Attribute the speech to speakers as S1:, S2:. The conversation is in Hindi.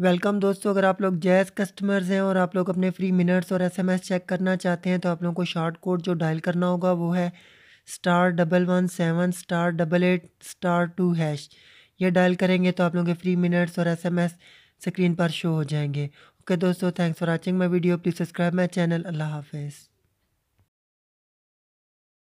S1: वेलकम दोस्तों अगर आप लोग जैज़ कस्टमर्स हैं और आप लोग अपने फ्री मिनट्स और एसएमएस चेक करना चाहते हैं तो आप लोगों को शॉर्ट कोड जो डायल करना होगा वो है star double one seven star double eight star two hash ये डायल करेंगे तो आप लोगों के फ्री मिनट्स और एसएमएस स्क्रीन पर शो हो जाएंगे ओके दोस्तों thanks for watching my video please subscribe my channel अल्लाह हाफिज़